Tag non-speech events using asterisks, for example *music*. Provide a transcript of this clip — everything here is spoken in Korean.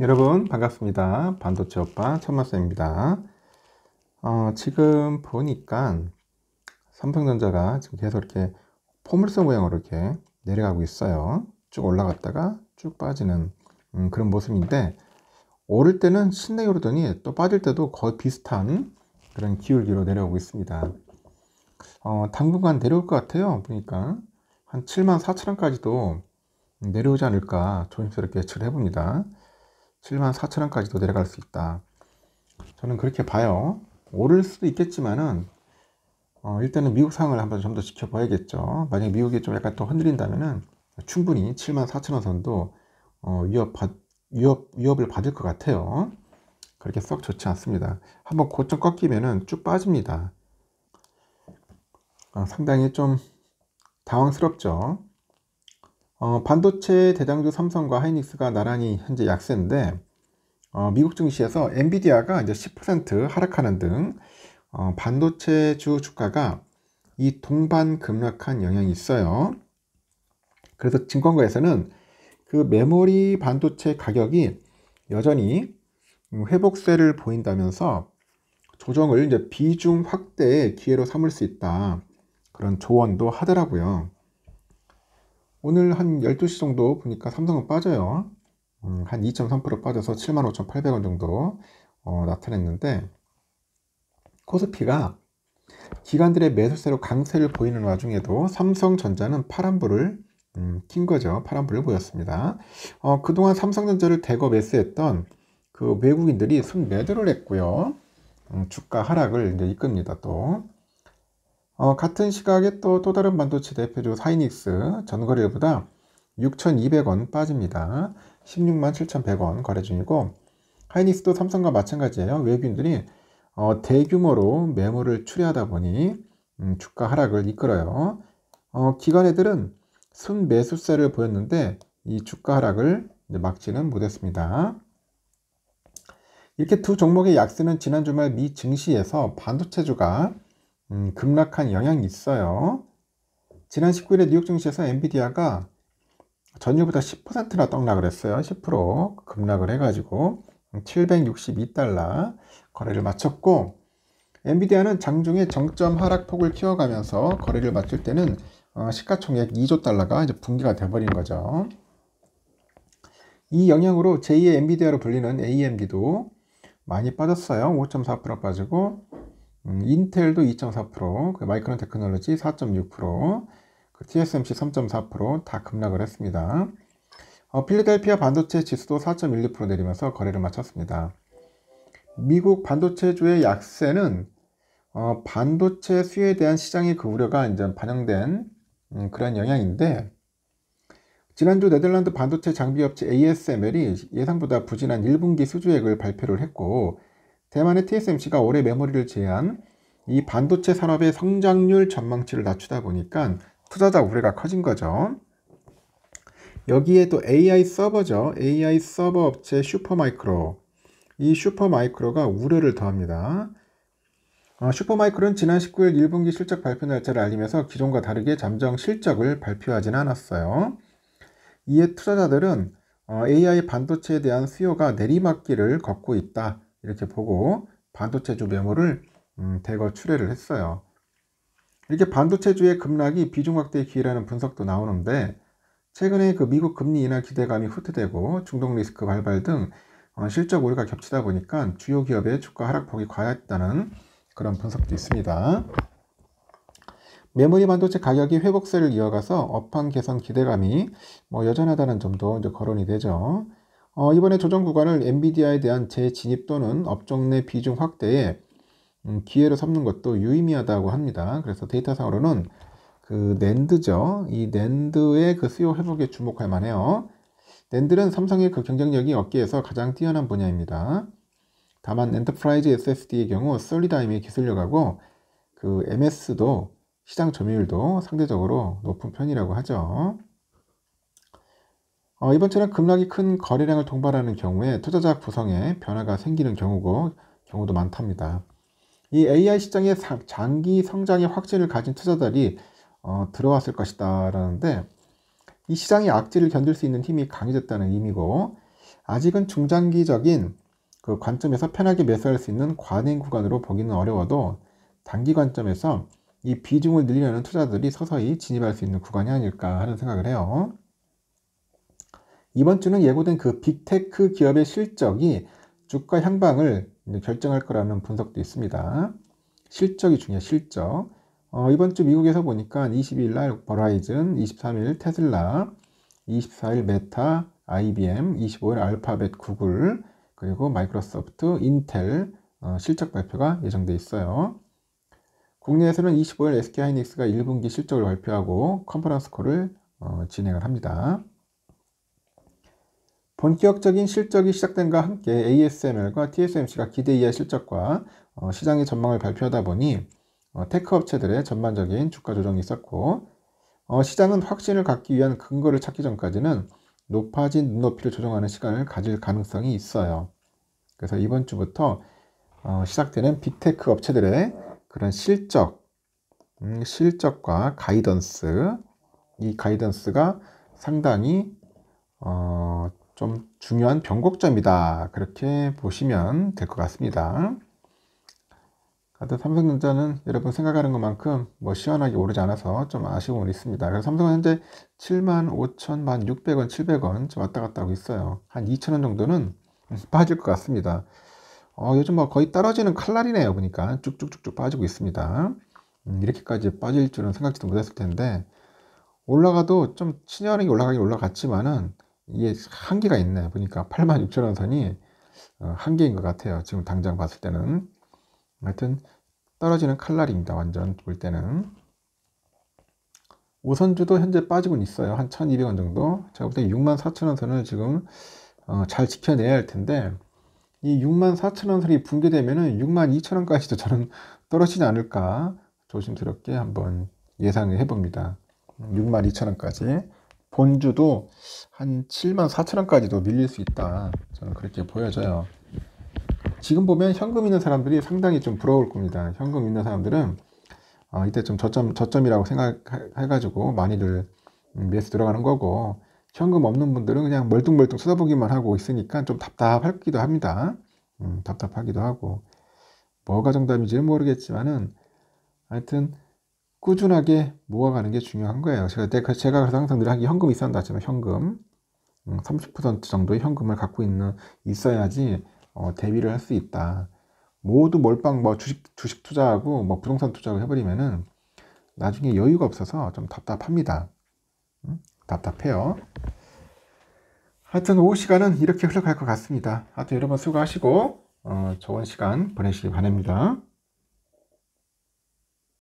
여러분 반갑습니다. 반도체 오빠 천마쌤입니다. 어, 지금 보니까 삼성전자가 지금 계속 이렇게 포물선 모양으로 이렇게 내려가고 있어요. 쭉 올라갔다가 쭉 빠지는 음, 그런 모습인데 오를 때는 신나게 오르더니 또 빠질 때도 거의 비슷한 그런 기울기로 내려오고 있습니다. 어, 당분간 내려올 것 같아요. 보니까 한 7만 4천 원까지도 내려오지 않을까 조심스럽게 예측을 해봅니다. 7만 4천 원까지도 내려갈 수 있다. 저는 그렇게 봐요. 오를 수도 있겠지만은 어, 일단은 미국 상황을 한번 좀 더 지켜봐야겠죠. 만약 에 미국이 좀 약간 더 흔들린다면은 충분히 7만 4천 원 선도 어, 위협 받, 위협, 위협을 받을 것 같아요. 그렇게 썩 좋지 않습니다. 한번 고점 꺾이면은 쭉 빠집니다. 어, 상당히 좀 당황스럽죠. 어, 반도체 대장주 삼성과 하이닉스가 나란히 현재 약세인데 어, 미국 증시에서 엔비디아가 이제 10% 하락하는 등 어, 반도체 주 주가가 이 동반 급락한 영향이 있어요. 그래서 증권가에서는 그 메모리 반도체 가격이 여전히 회복세를 보인다면서 조정을 이제 비중 확대의 기회로 삼을 수 있다. 그런 조언도 하더라고요. 오늘 한 12시 정도 보니까 삼성은 빠져요. 음, 한 2.3% 빠져서 75,800원 정도 어, 나타냈는데 코스피가 기관들의 매수세로 강세를 보이는 와중에도 삼성전자는 파란불을 음, 킨 거죠. 파란불을 보였습니다. 어, 그동안 삼성전자를 대거 매수했던 그 외국인들이 순매도를 했고요. 음, 주가 하락을 이제 이끕니다. 또 어, 같은 시각에 또, 또 다른 반도체 대표주 하이닉스 전거래일보다 6,200원 빠집니다. 16만 7,100원 거래 중이고 하이닉스도 삼성과 마찬가지예요. 외국인들이 어, 대규모로 매물을 추리하다 보니 음, 주가 하락을 이끌어요. 어, 기관애들은 순매수세를 보였는데 이 주가 하락을 막지는 못했습니다. 이렇게 두 종목의 약세는 지난 주말 미 증시에서 반도체주가 음, 급락한 영향이 있어요. 지난 19일에 뉴욕 증시에서 엔비디아가 전일보다 10%나 떡락을 했어요. 10% 급락을 해가지고 762달러 거래를 마쳤고 엔비디아는 장중에 정점 하락폭을 키워가면서 거래를 마칠 때는 어, 시가총액 2조 달러가 이제 붕괴가 돼버린 거죠. 이 영향으로 제2의 엔비디아로 불리는 AMD도 많이 빠졌어요. 5.4% 빠지고 음, 인텔도 2.4%, 그 마이크론 테크놀로지 4.6%, TSMC 3.4%다 급락을 했습니다. 어, 필리델피아 반도체 지수도 4.12% 내리면서 거래를 마쳤습니다. 미국 반도체주의 약세는 어, 반도체 수요에 대한 시장의 그 우려가 이제 반영된 음, 그런 영향인데 지난주 네덜란드 반도체 장비업체 ASML이 예상보다 부진한 1분기 수주액을 발표를 했고 대만의 TSMC가 올해 메모리를 제외한 이 반도체 산업의 성장률 전망치를 낮추다 보니까 투자자 우려가 커진 거죠. 여기에 또 AI 서버죠. AI 서버 업체 슈퍼마이크로. 이 슈퍼마이크로가 우려를 더합니다. 아, 슈퍼마이크로는 지난 19일 1분기 실적 발표 날짜를 알리면서 기존과 다르게 잠정 실적을 발표하진 않았어요. 이에 투자자들은 AI 어, 반도체에 대한 수요가 내리막길을 걷고 있다. 이렇게 보고 반도체주 매물을 음, 대거 출회를 했어요. 이렇게 반도체주의 급락이 비중 확대의 기회라는 분석도 나오는데 최근에 그 미국 금리 인하 기대감이 후퇴되고 중동 리스크 발발 등 어, 실적 우려가 겹치다 보니까 주요 기업의 주가 하락폭이 과했다는 그런 분석도 있습니다. 메모리 반도체 가격이 회복세를 이어가서 업황 개선 기대감이 뭐 여전하다는 점도 이제 거론이 되죠. 어, 이번에 조정 구간을 엔비디아에 대한 재진입 또는 업종 내 비중 확대에 음, 기회로 삼는 것도 유의미하다고 합니다. 그래서 데이터상으로는 그 낸드죠. 이 낸드의 그 수요 e 회복에 주목할 만해요. 낸드는 삼성의 그 경쟁력이 업계에서 가장 뛰어난 분야입니다. 다만 엔터프라이즈 SSD의 경우 솔리다임의 기술력하고 그 MS도 시장 점유율도 상대적으로 높은 편이라고 하죠. 어, 이번 주는 급락이 큰 거래량을 동반하는 경우에 투자자 구성에 변화가 생기는 경우고 경우도 많답니다. 이 AI 시장의 장기 성장의 확신을 가진 투자자들이 어, 들어왔을 것이다 라는데 이 시장의 악재를 견딜 수 있는 힘이 강해졌다는 의미고 아직은 중장기적인 그 관점에서 편하게 매수할 수 있는 관행 구간으로 보기는 어려워도 단기 관점에서 이 비중을 늘리려는 투자들이 서서히 진입할 수 있는 구간이 아닐까 하는 생각을 해요. 이번 주는 예고된 그 빅테크 기업의 실적이 주가 향방을 결정할 거라는 분석도 있습니다. 실적이 중요해 실적. 어, 이번 주 미국에서 보니까 22일 날 버라이즌, 23일 테슬라, 24일 메타, IBM, 25일 알파벳, 구글, 그리고 마이크로소프트, 인텔 어, 실적 발표가 예정돼 있어요. 국내에서는 25일 SK하이닉스가 1분기 실적을 발표하고 컨퍼런스 콜을 어, 진행을 합니다. 본격적인 실적이 시작된과 함께 ASML과 TSMC가 기대 이하 실적과 어, 시장의 전망을 발표하다 보니 어, 테크 업체들의 전반적인 주가 조정이 있었고 어, 시장은 확신을 갖기 위한 근거를 찾기 전까지는 높아진 눈높이를 조정하는 시간을 가질 가능성이 있어요. 그래서 이번 주부터 시작되는 빅테크 업체들의 그런 실적, 음, 실적과 가이던스, 이 가이던스가 상당히 어, 좀 중요한 변곡점이다 그렇게 보시면 될 것 같습니다 하여튼 삼성전자는 여러분 생각하는 것만큼 뭐 시원하게 오르지 않아서 좀 아쉬움은 있습니다 그래서 삼성은 현재 7만 5천 만 600원 700원 좀 왔다 갔다 하고 있어요 한 2천원 정도는 빠질 것 같습니다 어, 요즘 뭐 거의 떨어지는 칼날이네요 보니까 쭉쭉쭉쭉 빠지고 있습니다 음, 이렇게까지 빠질 줄은 생각지도 못했을 텐데 올라가도 좀 친열하게 올라가긴 올라갔지만은 이게 한계가 있네. 보니까 86,000원 선이 어, 한계인 것 같아요. 지금 당장 봤을 때는. 하여튼 떨어지는 칼날입니다. 완전 볼 때는. 우선주도 현재 빠지고 있어요. 한 1200원 정도. 제가 볼때 64,000원 선을 지금 어, 잘 지켜내야 할 텐데 이 64,000원 선이 붕괴되면은 62,000원까지도 저는 *laughs* 떨어지지 않을까 조심스럽게 한번 예상해 봅니다. 62,000원까지. 본주도 한 7만 4천 원까지도 밀릴 수 있다. 저는 그렇게 보여져요. 지금 보면 현금 있는 사람들이 상당히 좀 부러울 겁니다. 현금 있는 사람들은 어, 이때 좀 저점, 저점이라고 생각해가지고 많이들 매수 들어가는 거고 현금 없는 분들은 그냥 멀뚱멀뚱 쳐다보기만 하고 있으니까 좀 답답하기도 합니다. 음, 답답하기도 하고 뭐가 정답인지는 모르겠지만은 하여튼 꾸준하게 모아가는 게 중요한 거예요. 제가, 제가 그래서 항상 늘 현금이 있어야 한다 지만 현금 30% 음, 정도의 현금을 갖고 있는 있어야지 어, 대비를 할 수 있다. 모두 몰빵 뭐 주식 주식 투자하고 뭐 부동산 투자를 해버리면은 나중에 여유가 없어서 좀 답답합니다. 음? 답답해요. 하여튼 오후 시간은 이렇게 흘러갈 것 같습니다. 하여튼 여러분 수고하시고 어, 좋은 시간 보내시기 바랍니다.